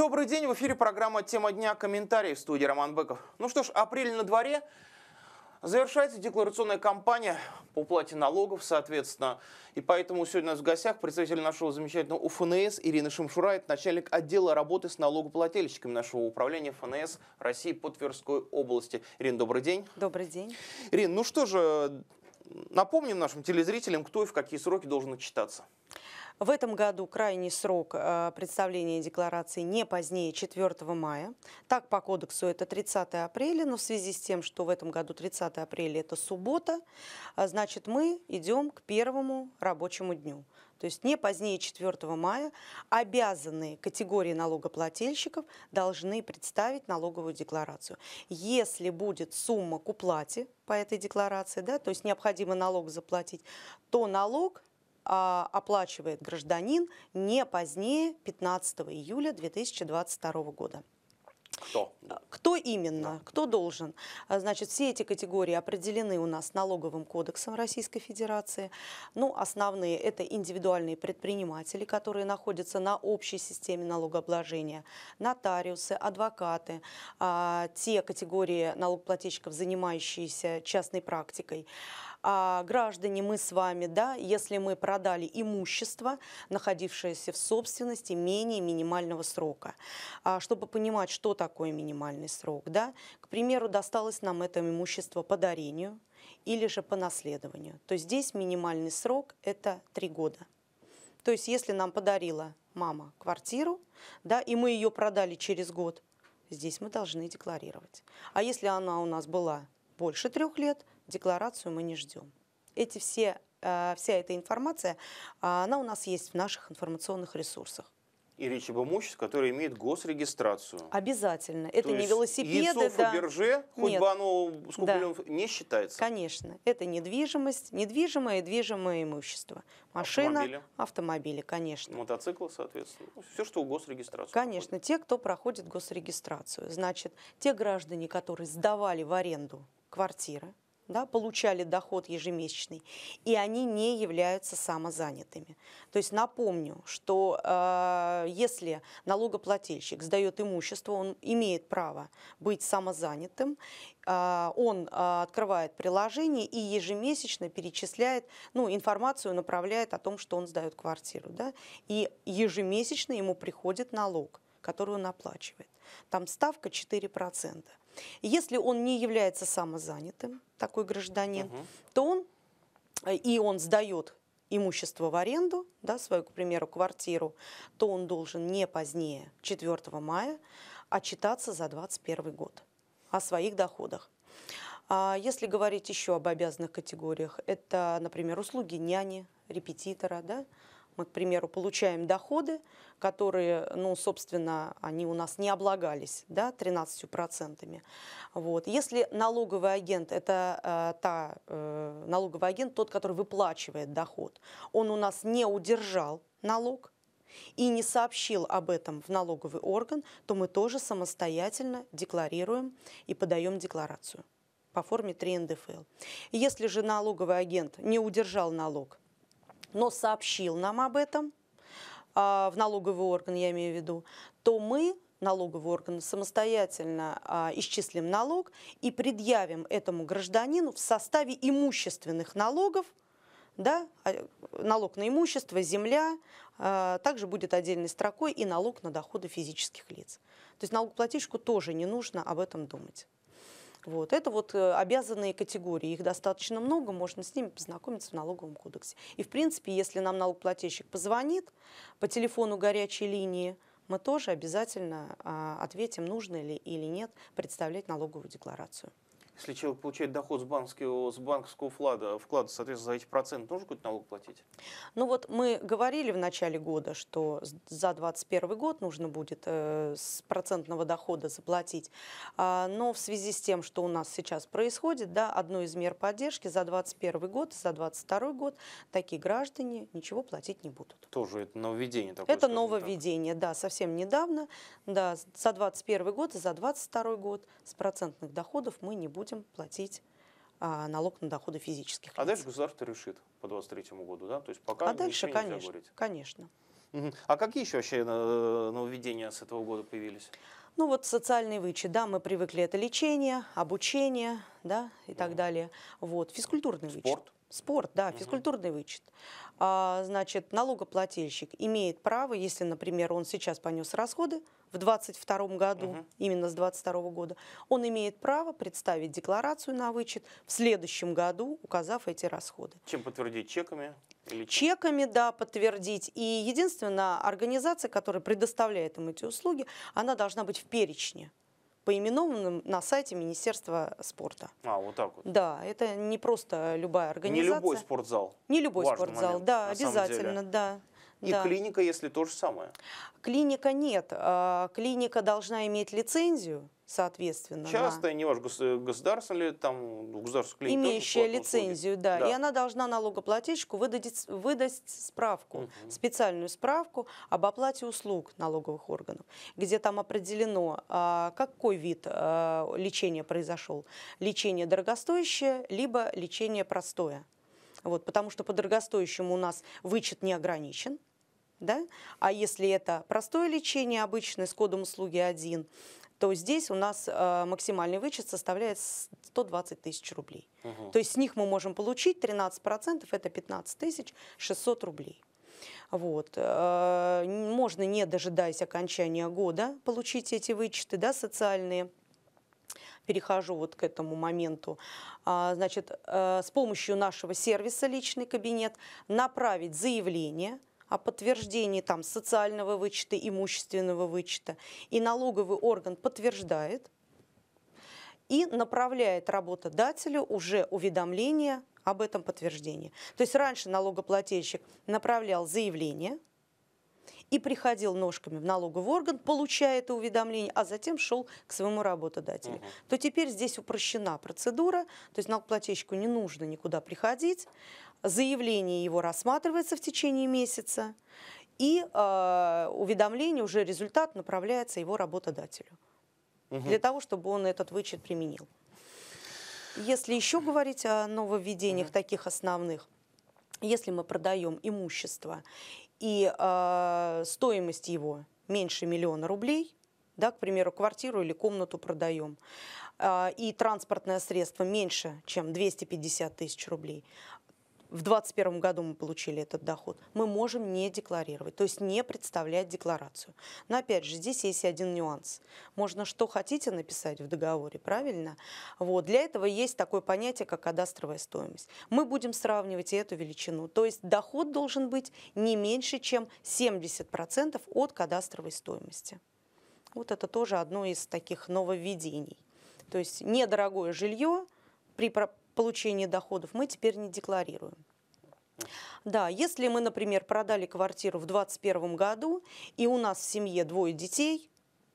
Добрый день, в эфире программа «Тема дня. Комментарии» в студии Роман Быков. Ну что ж, апрель на дворе. Завершается декларационная кампания по уплате налогов, соответственно. И поэтому сегодня у нас в гостях представитель нашего замечательного УФНС Ирина Шимшурает, начальник отдела работы с налогоплательщиками нашего управления ФНС России по Тверской области. Ирина, добрый день. Добрый день. Ирина, ну что же, напомним нашим телезрителям, кто и в какие сроки должен отчитаться. В этом году крайний срок э, представления декларации не позднее 4 мая. Так, по кодексу это 30 апреля, но в связи с тем, что в этом году 30 апреля это суббота, э, значит, мы идем к первому рабочему дню. То есть не позднее 4 мая обязанные категории налогоплательщиков должны представить налоговую декларацию. Если будет сумма к уплате по этой декларации, да, то есть необходимо налог заплатить, то налог а, оплачивает гражданин не позднее 15 июля 2022 года. Кто? А, кто именно? Да. Кто должен? А, значит, все эти категории определены у нас налоговым кодексом Российской Федерации. Ну, основные это индивидуальные предприниматели, которые находятся на общей системе налогообложения, нотариусы, адвокаты, те категории налогоплательщиков, занимающиеся частной практикой а граждане мы с вами, да, если мы продали имущество, находившееся в собственности менее минимального срока. А, чтобы понимать, что такое минимальный срок, да, к примеру, досталось нам это имущество по дарению или же по наследованию, то здесь минимальный срок – это три года. То есть если нам подарила мама квартиру, да, и мы ее продали через год, здесь мы должны декларировать. А если она у нас была больше трех лет, декларацию мы не ждем. Эти все, э, вся эта информация, она у нас есть в наших информационных ресурсах. И речь об имуществе, которое имеет госрегистрацию. Обязательно. То это не велосипеды. Яйцо да. Фаберже, хоть Нет. бы оно сколько да. не считается. Конечно. Это недвижимость, недвижимое и движимое имущество. Машина, автомобили. автомобили, конечно. Мотоциклы, соответственно. Ну, все, что у госрегистрации. Конечно. Проходит. Те, кто проходит госрегистрацию. Значит, те граждане, которые сдавали в аренду квартиры, да, получали доход ежемесячный, и они не являются самозанятыми. То есть напомню, что э, если налогоплательщик сдает имущество, он имеет право быть самозанятым, э, он э, открывает приложение и ежемесячно перечисляет ну, информацию, направляет о том, что он сдает квартиру. Да, и ежемесячно ему приходит налог которую он оплачивает. Там ставка 4%. Если он не является самозанятым, такой гражданин, угу. то он, э, и он сдает имущество в аренду, да, свою, к примеру, квартиру, то он должен не позднее 4 мая отчитаться за 2021 год о своих доходах. А если говорить еще об обязанных категориях, это, например, услуги няни, репетитора, да, мы, к примеру, получаем доходы, которые, ну, собственно, они у нас не облагались, да, 13%. Вот. Если налоговый агент, это э, та, э, налоговый агент, тот, который выплачивает доход, он у нас не удержал налог, и не сообщил об этом в налоговый орган, то мы тоже самостоятельно декларируем и подаем декларацию по форме 3 НДФЛ. Если же налоговый агент не удержал налог но сообщил нам об этом, а, в налоговый орган я имею в виду, то мы налоговый орган самостоятельно а, исчислим налог и предъявим этому гражданину в составе имущественных налогов, да, а, налог на имущество, земля, а, также будет отдельной строкой и налог на доходы физических лиц. То есть налогоплательщику тоже не нужно об этом думать. Вот. Это вот э, обязанные категории, их достаточно много, можно с ними познакомиться в налоговом кодексе. И, в принципе, если нам налогоплательщик позвонит по телефону горячей линии, мы тоже обязательно а, ответим, нужно ли или нет представлять налоговую декларацию если человек получает доход с банковского, с банковского вклада, вклада, соответственно, за эти проценты тоже какой-то налог платить? Ну вот мы говорили в начале года, что за 2021 год нужно будет э, с процентного дохода заплатить. А, но в связи с тем, что у нас сейчас происходит, да, одной из мер поддержки за 2021 год, за 2022 год такие граждане ничего платить не будут. Тоже это нововведение такое? Это нововведение, так. да, совсем недавно. Да, за 2021 год и за 2022 год с процентных доходов мы не будем будем платить а, налог на доходы физических а лиц. А дальше государство решит по 2023 году, да? То есть пока а дальше, конечно, конечно. А какие еще вообще э, нововведения с этого года появились? Ну вот социальные вычет, да, мы привыкли, это лечение, обучение, да, и так далее. Вот, физкультурный вычет. Спорт, да, физкультурный вычет. А, значит, налогоплательщик имеет право, если, например, он сейчас понес расходы в 2022 году, угу. именно с 2022 года, он имеет право представить декларацию на вычет в следующем году, указав эти расходы. Чем подтвердить чеками? Или... Чеками, да, подтвердить. И единственная организация, которая предоставляет им эти услуги, она должна быть в перечне поименованным на сайте Министерства спорта. А, вот так вот. Да, это не просто любая организация. Не любой спортзал. Не любой Важный спортзал, момент, да, обязательно, да. И да. клиника, если то же самое. Клиника нет. А, клиника должна иметь лицензию, соответственно. Частная, на... не ваш государственный, там, ну, государственный. клиника. Ну, Имеющая лицензию, да. да. И она должна налогоплательщику выдать, выдать справку, угу. специальную справку об оплате услуг налоговых органов, где там определено, а, какой вид а, лечения произошел. Лечение дорогостоящее, либо лечение простое. Вот, потому что по дорогостоящему у нас вычет не ограничен. Да? А если это простое лечение, обычное, с кодом услуги 1, то здесь у нас э, максимальный вычет составляет 120 тысяч рублей. Угу. То есть с них мы можем получить 13%, это 15 тысяч 600 рублей. Вот. Э, можно, не дожидаясь окончания года, получить эти вычеты да, социальные перехожу вот к этому моменту. А, значит, э, с помощью нашего сервиса «Личный кабинет» направить заявление – о подтверждении там, социального вычета, имущественного вычета, и налоговый орган подтверждает и направляет работодателю уже уведомление об этом подтверждении. То есть раньше налогоплательщик направлял заявление – и приходил ножками в налоговый орган, получая это уведомление, а затем шел к своему работодателю. Угу. То теперь здесь упрощена процедура, то есть налогоплательщику не нужно никуда приходить, заявление его рассматривается в течение месяца, и э, уведомление, уже результат направляется его работодателю угу. для того, чтобы он этот вычет применил. Если еще говорить о нововведениях угу. таких основных, если мы продаем имущество и э, стоимость его меньше миллиона рублей, да, к примеру, квартиру или комнату продаем, э, и транспортное средство меньше, чем 250 тысяч рублей, в 2021 году мы получили этот доход, мы можем не декларировать, то есть не представлять декларацию. Но опять же, здесь есть один нюанс. Можно что хотите написать в договоре, правильно? Вот. Для этого есть такое понятие, как кадастровая стоимость. Мы будем сравнивать эту величину. То есть доход должен быть не меньше, чем 70% от кадастровой стоимости. Вот это тоже одно из таких нововведений. То есть недорогое жилье при получения доходов мы теперь не декларируем. Да, если мы, например, продали квартиру в 2021 году, и у нас в семье двое детей,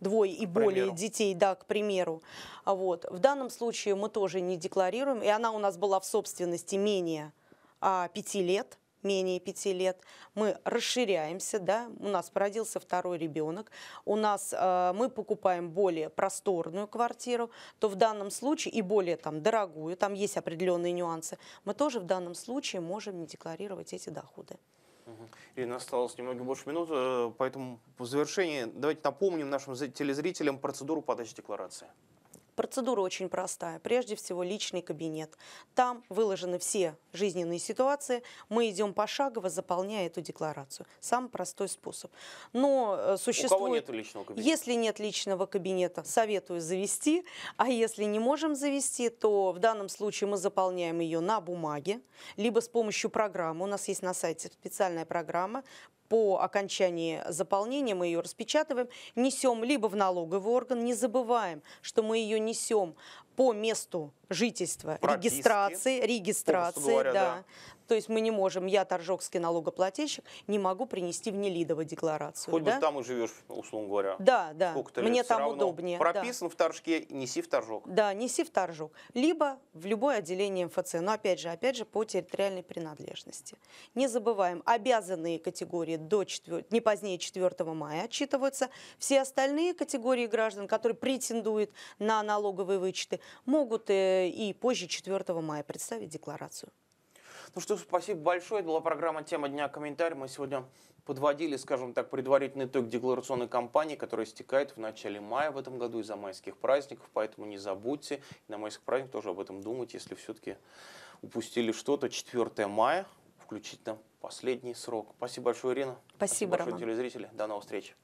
двое и более детей, да, к примеру, а вот, в данном случае мы тоже не декларируем, и она у нас была в собственности менее а, 5 лет – менее пяти лет, мы расширяемся, да, у нас породился второй ребенок, у нас э, мы покупаем более просторную квартиру, то в данном случае и более там дорогую, там есть определенные нюансы, мы тоже в данном случае можем не декларировать эти доходы. нас осталось немного больше минут, э, поэтому в завершении давайте напомним нашим телезрителям процедуру подачи декларации. Процедура очень простая. Прежде всего, личный кабинет. Там выложены все жизненные ситуации. Мы идем пошагово, заполняя эту декларацию. Самый простой способ. Но существует... Э, У кого нет личного кабинета? Если нет личного кабинета, советую завести. А если не можем завести, то в данном случае мы заполняем ее на бумаге, либо с помощью программы. У нас есть на сайте специальная программа по окончании заполнения мы ее распечатываем, несем либо в налоговый орган, не забываем, что мы ее несем по месту жительства, Прописки, регистрации, регистрации, говоря, да. да. То есть мы не можем, я торжокский налогоплательщик, не могу принести в Нелидово декларацию. Хоть да? бы там и живешь, условно говоря. Да, да, мне лет, там удобнее. Прописан да. в Торжке, неси в Торжок. Да, неси в Торжок. Либо в любое отделение МФЦ, но опять же, опять же, по территориальной принадлежности. Не забываем, обязанные категории до 4, не позднее 4 мая отчитываются. Все остальные категории граждан, которые претендуют на налоговые вычеты, могут э, и позже 4 мая представить декларацию. Ну что, спасибо большое. Это была программа «Тема дня. Комментарий». Мы сегодня подводили, скажем так, предварительный итог декларационной кампании, которая истекает в начале мая в этом году из-за майских праздников, поэтому не забудьте на майских праздниках тоже об этом думать, если все-таки упустили что-то. 4 мая включительно последний срок. Спасибо большое, Ирина. Спасибо, Спасибо большое, телезрители. До новых встреч.